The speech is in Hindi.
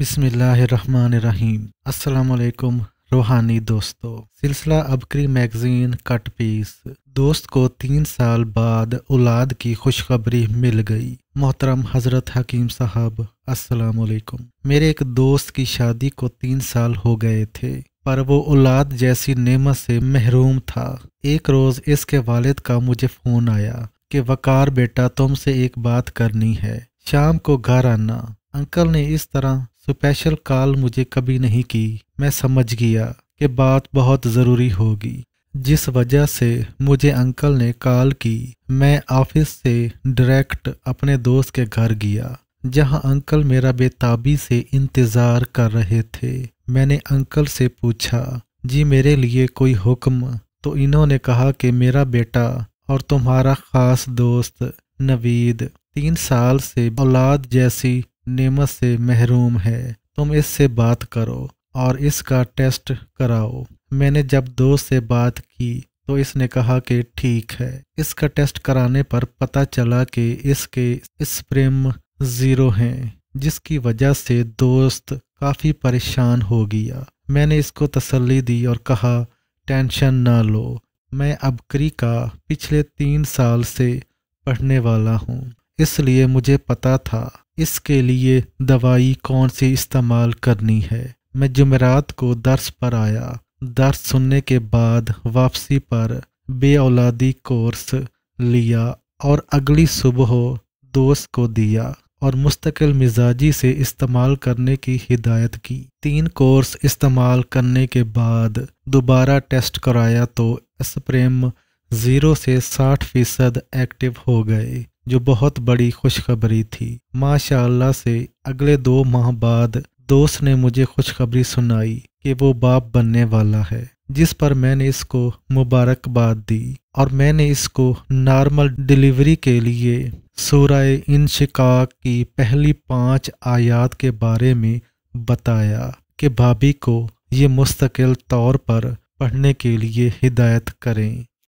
बिसमीम अलकुम रूहानी दोस्तों सिलसिला अबकरी मैगज़ीन कट पीस दोस्त को तीन साल बाद औलाद की खुशखबरी मिल गई मोहतरम हज़रत हकीम साहब असलकुम मेरे एक दोस्त की शादी को तीन साल हो गए थे पर वो औलाद जैसी नेमत से महरूम था एक रोज़ इसके वालिद का मुझे फ़ोन आया कि वकार बेटा तुमसे एक बात करनी है शाम को घर आना अंकल ने इस तरह स्पेशल तो कॉल मुझे कभी नहीं की मैं समझ गया कि बात बहुत ज़रूरी होगी जिस वजह से मुझे अंकल ने कॉल की मैं ऑफिस से डायरेक्ट अपने दोस्त के घर गया जहां अंकल मेरा बेताबी से इंतज़ार कर रहे थे मैंने अंकल से पूछा जी मेरे लिए कोई हुक्म तो इन्होंने कहा कि मेरा बेटा और तुम्हारा ख़ास दोस्त नवीद तीन साल से औलाद जैसी नेमत से महरूम है तुम इससे बात करो और इसका टेस्ट कराओ मैंने जब दोस्त से बात की तो इसने कहा कि ठीक है इसका टेस्ट कराने पर पता चला कि इसके स्प्रिम ज़ीरो हैं जिसकी वजह से दोस्त काफ़ी परेशान हो गया मैंने इसको तसल्ली दी और कहा टेंशन ना लो मैं अबकरी का पिछले तीन साल से पढ़ने वाला हूँ इसलिए मुझे पता था इसके लिए दवाई कौन सी इस्तेमाल करनी है मैं जुमेरात को दर्स पर आया दर्स सुनने के बाद वापसी पर बे औलादी कोर्स लिया और अगली सुबह दोस्त को दिया और मुस्तकिल मिजाजी से इस्तेमाल करने की हिदायत की तीन कोर्स इस्तेमाल करने के बाद दोबारा टेस्ट कराया तो स्प्रेम ज़ीरो से साठ फ़ीसद एक्टिव हो गए जो बहुत बड़ी खुशखबरी थी माशाल्लाह से अगले दो माह बाद दोस्त ने मुझे खुशखबरी सुनाई कि वो बाप बनने वाला है जिस पर मैंने इसको मुबारकबाद दी और मैंने इसको नॉर्मल डिलीवरी के लिए सूरह इनशिकाक की पहली पांच आयात के बारे में बताया कि भाभी को ये मुस्तकिल तौर पर पढ़ने के लिए हिदायत करें